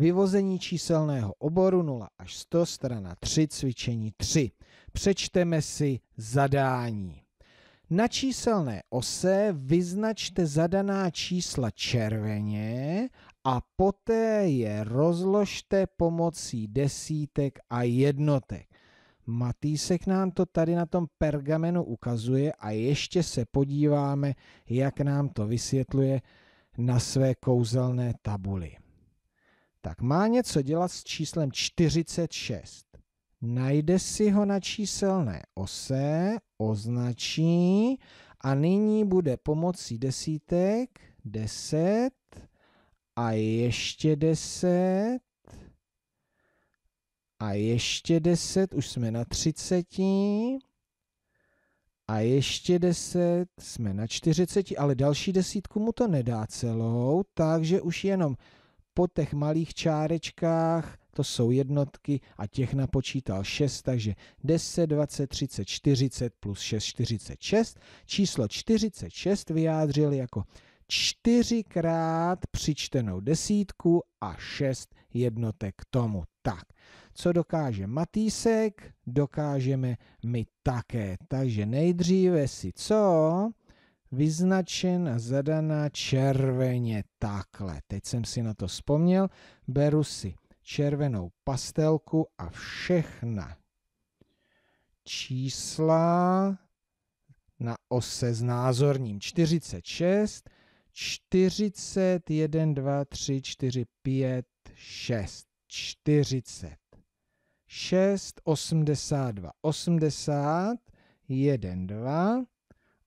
Vyvození číselného oboru 0 až 100, strana 3, cvičení 3. Přečteme si zadání. Na číselné ose vyznačte zadaná čísla červeně a poté je rozložte pomocí desítek a jednotek. Matýsek nám to tady na tom pergamenu ukazuje a ještě se podíváme, jak nám to vysvětluje na své kouzelné tabuli tak má něco dělat s číslem 46. Najde si ho na číselné ose, označí a nyní bude pomocí desítek 10 a ještě 10 a ještě 10, už jsme na 30 a ještě 10, jsme na 40, ale další desítku mu to nedá celou, takže už jenom po těch malých čárečkách, to jsou jednotky a těch napočítal 6, takže 10, 20, 30, 40 plus 6, 46. Číslo 46 vyjádřil jako čtyřikrát přičtenou desítku a šest jednotek k tomu. Tak, co dokáže Matýsek, dokážeme my také. Takže nejdříve si co? vyznačena, zadaná červeně takhle. Teď jsem si na to vzpomněl. Beru si červenou pastelku a všechna čísla na ose s názorním 46, 40, 1, 2, 3, 4, 5, 6, 40, 6, 82, 80, 1, 2,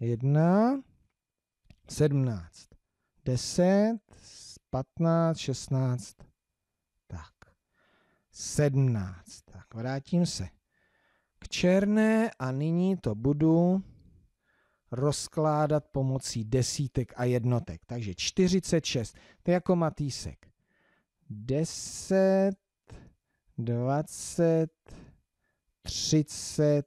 1, 17, 10, 15, 16, tak, 17. Tak, vrátím se k černé a nyní to budu rozkládat pomocí desítek a jednotek. Takže 46, to je jako matýsek. 10, 20, 30,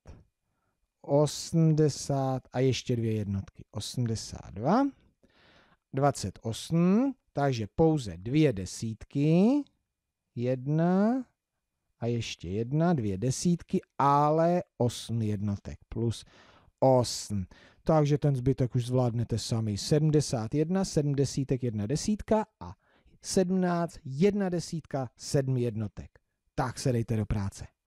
80 a ještě dvě jednotky. 82, 28, takže pouze dvě desítky, jedna a ještě jedna, dvě desítky, ale 8 jednotek plus 8. Takže ten zbytek už zvládnete sami. 71, 7 desítek, 1 desítka a 17, 1 desítka, 7 jednotek. Tak se dejte do práce.